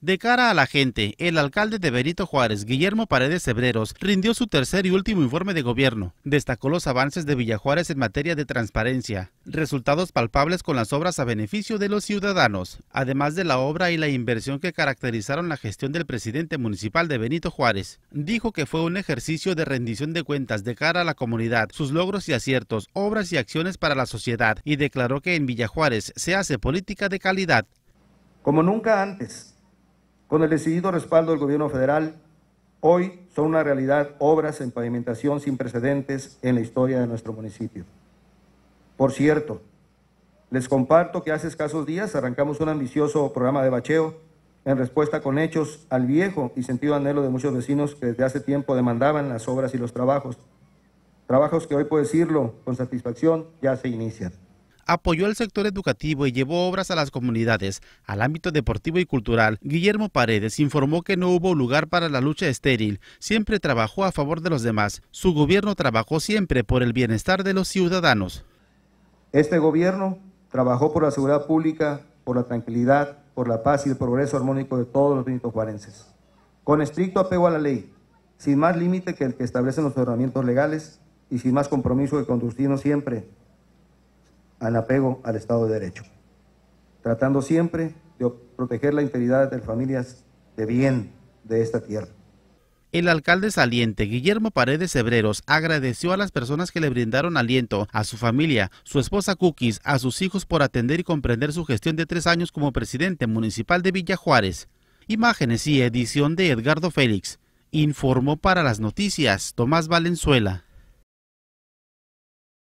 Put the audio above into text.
De cara a la gente, el alcalde de Benito Juárez, Guillermo Paredes Cebreros, rindió su tercer y último informe de gobierno. Destacó los avances de Villajuárez en materia de transparencia, resultados palpables con las obras a beneficio de los ciudadanos, además de la obra y la inversión que caracterizaron la gestión del presidente municipal de Benito Juárez. Dijo que fue un ejercicio de rendición de cuentas de cara a la comunidad, sus logros y aciertos, obras y acciones para la sociedad, y declaró que en Villajuárez se hace política de calidad. Como nunca antes, con el decidido respaldo del gobierno federal, hoy son una realidad obras en pavimentación sin precedentes en la historia de nuestro municipio. Por cierto, les comparto que hace escasos días arrancamos un ambicioso programa de bacheo en respuesta con hechos al viejo y sentido anhelo de muchos vecinos que desde hace tiempo demandaban las obras y los trabajos. Trabajos que hoy, puedo decirlo con satisfacción, ya se inician apoyó al sector educativo y llevó obras a las comunidades. Al ámbito deportivo y cultural, Guillermo Paredes informó que no hubo lugar para la lucha estéril. Siempre trabajó a favor de los demás. Su gobierno trabajó siempre por el bienestar de los ciudadanos. Este gobierno trabajó por la seguridad pública, por la tranquilidad, por la paz y el progreso armónico de todos los benitojuarenses. Con estricto apego a la ley, sin más límite que el que establecen los ordenamientos legales y sin más compromiso que conducirnos siempre al apego al Estado de Derecho, tratando siempre de proteger la integridad de las familias de bien de esta tierra. El alcalde saliente, Guillermo Paredes Hebreros, agradeció a las personas que le brindaron aliento, a su familia, su esposa Cookies, a sus hijos por atender y comprender su gestión de tres años como presidente municipal de Villa Juárez. Imágenes y edición de Edgardo Félix. Informó para las noticias Tomás Valenzuela.